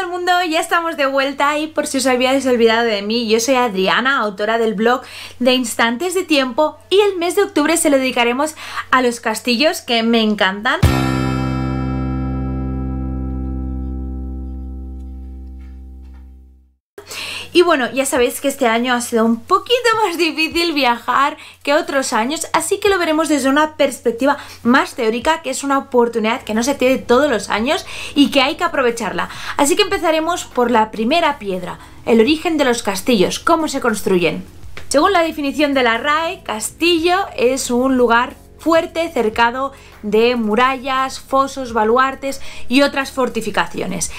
todo mundo, ya estamos de vuelta y por si os habíais olvidado de mí, yo soy Adriana, autora del blog de Instantes de Tiempo y el mes de octubre se lo dedicaremos a los castillos que me encantan. Y bueno, ya sabéis que este año ha sido un poquito más difícil viajar que otros años, así que lo veremos desde una perspectiva más teórica, que es una oportunidad que no se tiene todos los años y que hay que aprovecharla. Así que empezaremos por la primera piedra, el origen de los castillos, cómo se construyen. Según la definición de la RAE, castillo es un lugar fuerte, cercado, de murallas, fosos, baluartes y otras fortificaciones.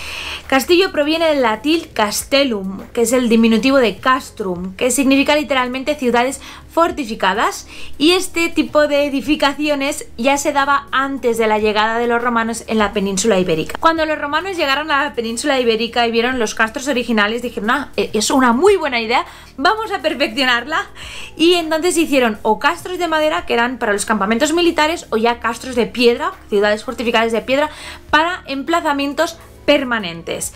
Castillo proviene del latín castellum, que es el diminutivo de castrum, que significa literalmente ciudades fortificadas y este tipo de edificaciones ya se daba antes de la llegada de los romanos en la península ibérica. Cuando los romanos llegaron a la península ibérica y vieron los castros originales dijeron, ah, e, es una muy buena idea, vamos a perfeccionarla y entonces hicieron o castros de madera que eran para los campamentos militares o ya castros de piedra, ciudades fortificadas de piedra, para emplazamientos permanentes.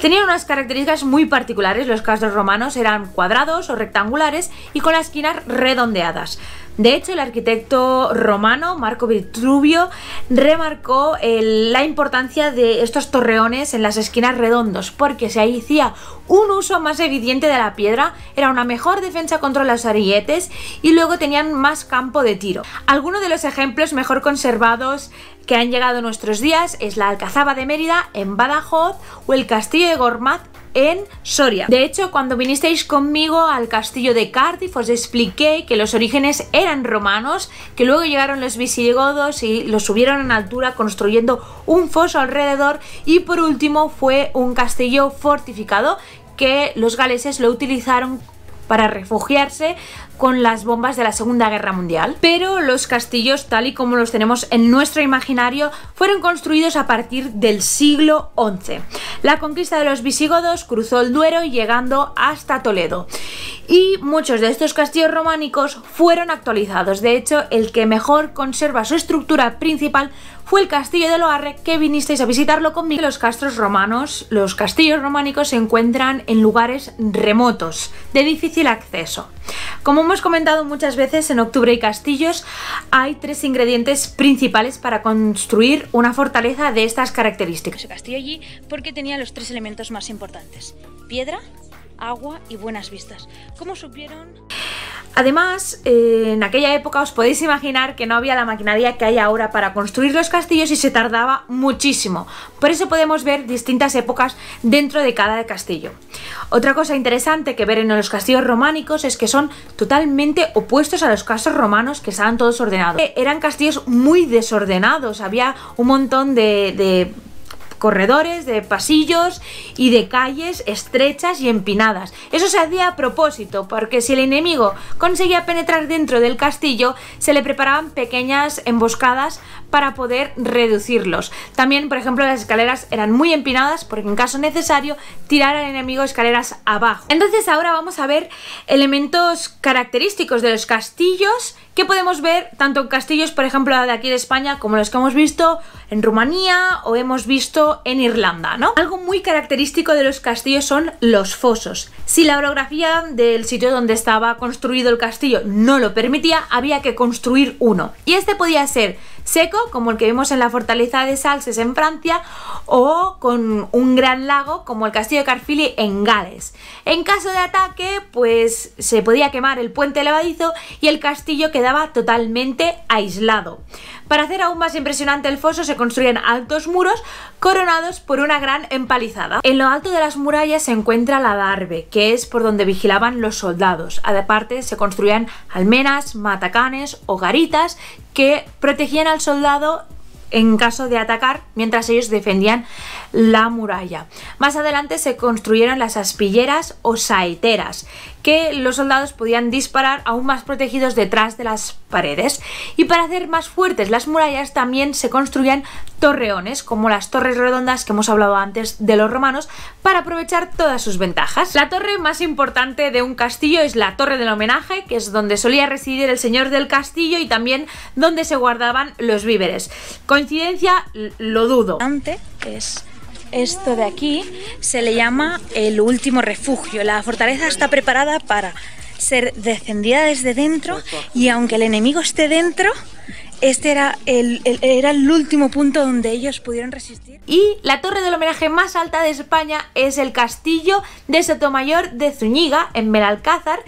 Tenían unas características muy particulares, los castros romanos eran cuadrados o rectangulares y con las esquinas redondeadas. De hecho, el arquitecto romano Marco Vitruvio remarcó eh, la importancia de estos torreones en las esquinas redondos, porque se hacía un uso más evidente de la piedra, era una mejor defensa contra los arietes y luego tenían más campo de tiro. Algunos de los ejemplos mejor conservados que han llegado nuestros días es la Alcazaba de Mérida en Badajoz o el Castillo de Gormaz en Soria. De hecho, cuando vinisteis conmigo al castillo de Cardiff os expliqué que los orígenes eran romanos, que luego llegaron los visigodos y los subieron en altura construyendo un foso alrededor y por último fue un castillo fortificado que los galeses lo utilizaron para refugiarse con las bombas de la Segunda Guerra Mundial. Pero los castillos, tal y como los tenemos en nuestro imaginario, fueron construidos a partir del siglo XI. La conquista de los visigodos cruzó el Duero llegando hasta Toledo. Y muchos de estos castillos románicos fueron actualizados. De hecho, el que mejor conserva su estructura principal fue el castillo de Loarre que vinisteis a visitarlo conmigo. Los castros romanos, los castillos románicos se encuentran en lugares remotos, de difícil acceso. Como hemos comentado muchas veces, en Octubre y Castillos hay tres ingredientes principales para construir una fortaleza de estas características. Se castillo allí porque tenía los tres elementos más importantes, piedra, agua y buenas vistas. ¿Cómo supieron? Además, eh, en aquella época os podéis imaginar que no había la maquinaria que hay ahora para construir los castillos y se tardaba muchísimo. Por eso podemos ver distintas épocas dentro de cada castillo. Otra cosa interesante que ver en los castillos románicos es que son totalmente opuestos a los castillos romanos que estaban todos ordenados. Eh, eran castillos muy desordenados, había un montón de corredores, de pasillos y de calles estrechas y empinadas. Eso se hacía a propósito, porque si el enemigo conseguía penetrar dentro del castillo, se le preparaban pequeñas emboscadas para poder reducirlos. También, por ejemplo, las escaleras eran muy empinadas porque en caso necesario tirar al enemigo escaleras abajo. Entonces ahora vamos a ver elementos característicos de los castillos que podemos ver tanto en castillos, por ejemplo, de aquí de España, como los que hemos visto en Rumanía o hemos visto en Irlanda, ¿no? Algo muy característico de los castillos son los fosos. Si la orografía del sitio donde estaba construido el castillo no lo permitía, había que construir uno. Y este podía ser seco, como el que vimos en la fortaleza de Salses en Francia, o con un gran lago como el castillo de Carfili en Gales. En caso de ataque, pues se podía quemar el puente levadizo y el castillo quedaba totalmente aislado. Para hacer aún más impresionante el foso se construían altos muros coronados por una gran empalizada. En lo alto de las murallas se encuentra la Darbe, que es por donde vigilaban los soldados. Aparte se construían almenas, matacanes o garitas que protegían al soldado en caso de atacar mientras ellos defendían la muralla. Más adelante se construyeron las aspilleras o saeteras, que los soldados podían disparar aún más protegidos detrás de las paredes. Y para hacer más fuertes las murallas también se construían torreones, como las torres redondas que hemos hablado antes de los romanos, para aprovechar todas sus ventajas. La torre más importante de un castillo es la torre del homenaje, que es donde solía residir el señor del castillo y también donde se guardaban los víveres. Coincidencia, lo dudo. Antes es esto de aquí se le llama el último refugio. La fortaleza está preparada para ser descendida desde dentro y aunque el enemigo esté dentro, este era el, era el último punto donde ellos pudieron resistir. Y la torre del homenaje más alta de España es el castillo de Sotomayor de Zúñiga, en Melalcázar.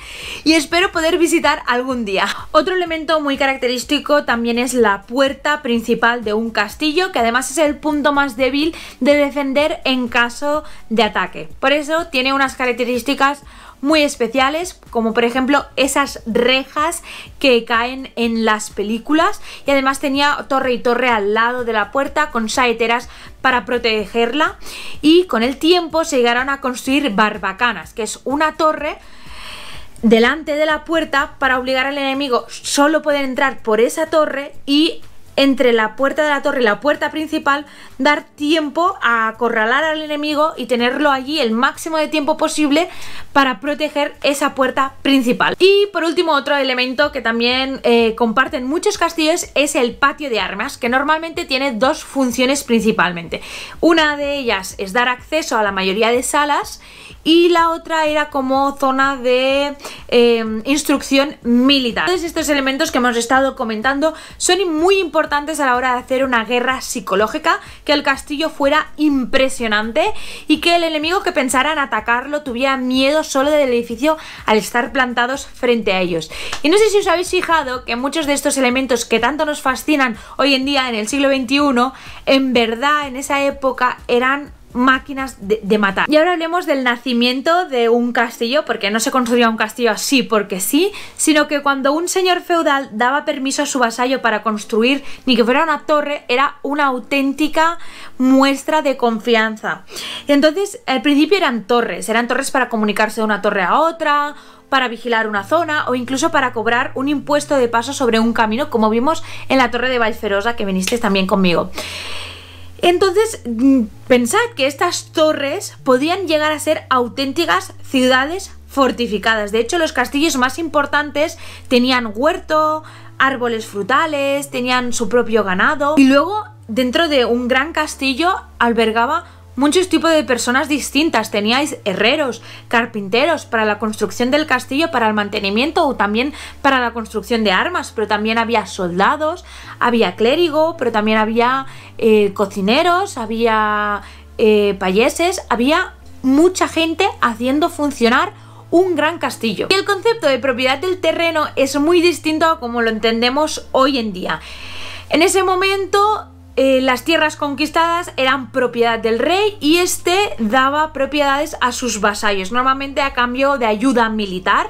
y espero poder visitar algún día. Otro elemento muy característico también es la puerta principal de un castillo, que además es el punto más débil de defender en caso de ataque. Por eso tiene unas características muy especiales, como por ejemplo esas rejas que caen en las películas y además tenía torre y torre al lado de la puerta con saeteras para protegerla y con el tiempo se llegaron a construir barbacanas, que es una torre delante de la puerta para obligar al enemigo solo poder entrar por esa torre y entre la puerta de la torre y la puerta principal, dar tiempo a acorralar al enemigo y tenerlo allí el máximo de tiempo posible para proteger esa puerta principal. Y por último, otro elemento que también eh, comparten muchos castillos es el patio de armas, que normalmente tiene dos funciones principalmente. Una de ellas es dar acceso a la mayoría de salas y la otra era como zona de eh, instrucción militar. Todos estos elementos que hemos estado comentando son muy importantes a la hora de hacer una guerra psicológica, que el castillo fuera impresionante y que el enemigo que pensara en atacarlo tuviera miedo solo del edificio al estar plantados frente a ellos. Y no sé si os habéis fijado que muchos de estos elementos que tanto nos fascinan hoy en día en el siglo XXI, en verdad en esa época eran máquinas de, matar. Y ahora hablemos del nacimiento de un castillo, porque no se construía un castillo así porque sí, sino que cuando un señor feudal daba permiso a su vasallo para construir ni que fuera una torre, era una auténtica muestra de confianza. Y entonces, al principio eran torres, eran torres para comunicarse de una torre a otra, para vigilar una zona o incluso para cobrar un impuesto de paso sobre un camino, como vimos en la torre de Valferosa que vinisteis también conmigo. Entonces, mm, pensad que estas torres podían llegar a ser auténticas ciudades fortificadas. De hecho, los castillos más importantes tenían huerto, árboles frutales, tenían su propio ganado y luego dentro de un gran castillo albergaba muchos tipos de personas distintas. Teníais herreros, carpinteros para la construcción del castillo, para el mantenimiento o también para la construcción de armas, pero también había soldados, había clérigo, pero también había eh, cocineros, había eh, payeses, había mucha gente haciendo funcionar un gran castillo. Y el concepto de propiedad del terreno es muy distinto a como lo entendemos hoy en día. En ese momento eh, las tierras conquistadas eran propiedad del rey y este daba propiedades a sus vasallos, normalmente a cambio de ayuda militar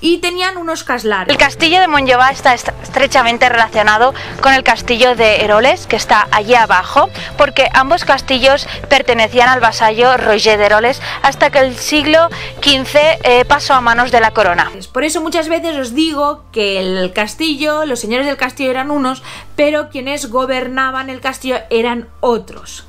y tenían unos caslares. El castillo de Monlleva está estrechamente relacionado con el castillo de Heroles, que está allí abajo, porque ambos castillos pertenecían al vasallo Roger de Heroles hasta que el siglo XV eh, pasó a manos de la corona. Por eso muchas veces os digo que el castillo, los señores del castillo eran unos, pero quienes gobernaban el castillo eran otros.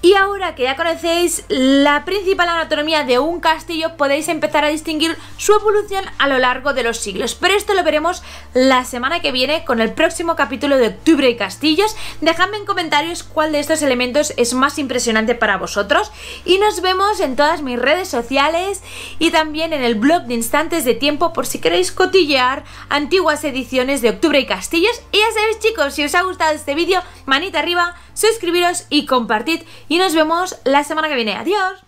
Y ahora que ya conocéis la principal anatomía de un castillo, podéis empezar a distinguir su evolución a lo largo de los siglos. Pero esto lo veremos la semana que viene con el próximo capítulo de Octubre y Castillos. Dejadme en comentarios cuál de estos elementos es más impresionante para vosotros. Y nos vemos en todas mis redes sociales y también en el blog de Instantes de Tiempo por si queréis cotillear antiguas ediciones de Octubre y Castillos. Y ya sabéis chicos, si os ha gustado este vídeo, manita arriba suscribiros y compartid. Y nos vemos la semana que viene. Adiós.